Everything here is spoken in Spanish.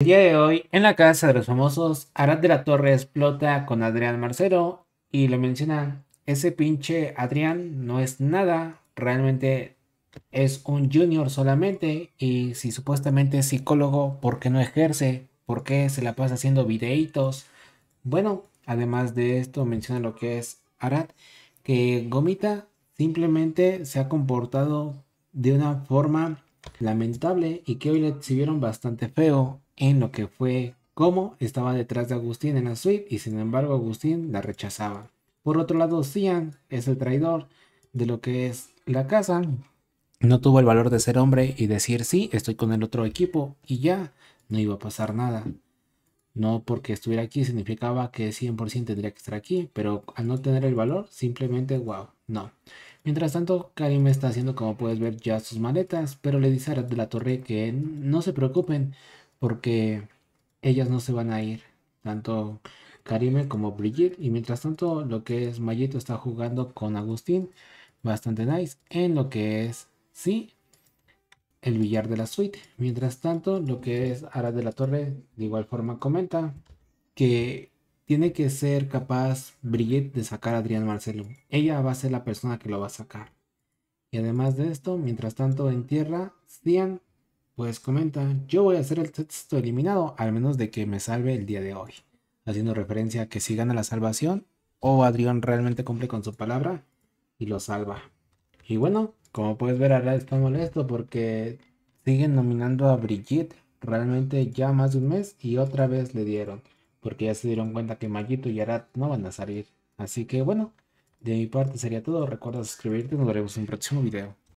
El día de hoy, en la casa de los famosos, Arad de la Torre explota con Adrián Marcelo y lo menciona, ese pinche Adrián no es nada, realmente es un junior solamente y si supuestamente es psicólogo, ¿por qué no ejerce? ¿Por qué se la pasa haciendo videitos? Bueno, además de esto menciona lo que es Arad, que Gomita simplemente se ha comportado de una forma lamentable y que hoy le exhibieron bastante feo en lo que fue como estaba detrás de Agustín en la suite y sin embargo Agustín la rechazaba. Por otro lado, Cian es el traidor de lo que es la casa. No tuvo el valor de ser hombre y decir sí, estoy con el otro equipo y ya no iba a pasar nada. No porque estuviera aquí significaba que 100% tendría que estar aquí, pero al no tener el valor, simplemente wow, no. Mientras tanto, Karim está haciendo como puedes ver ya sus maletas, pero le dice a de la Torre que no se preocupen porque ellas no se van a ir, tanto Karime como Brigitte. Y mientras tanto, lo que es Mayito está jugando con Agustín, bastante nice, en lo que es, sí, el billar de la suite. Mientras tanto, lo que es Ara de la Torre, de igual forma comenta que tiene que ser capaz Brigitte de sacar a Adrián Marcelo. Ella va a ser la persona que lo va a sacar. Y además de esto, mientras tanto en tierra, pues comenta, yo voy a hacer el texto eliminado, al menos de que me salve el día de hoy. Haciendo referencia a que si gana la salvación, o Adrián realmente cumple con su palabra y lo salva. Y bueno, como puedes ver, ahora está molesto porque siguen nominando a Brigitte realmente ya más de un mes y otra vez le dieron. Porque ya se dieron cuenta que Magito y Arat no van a salir. Así que bueno, de mi parte sería todo. Recuerda suscribirte y nos veremos en un próximo video.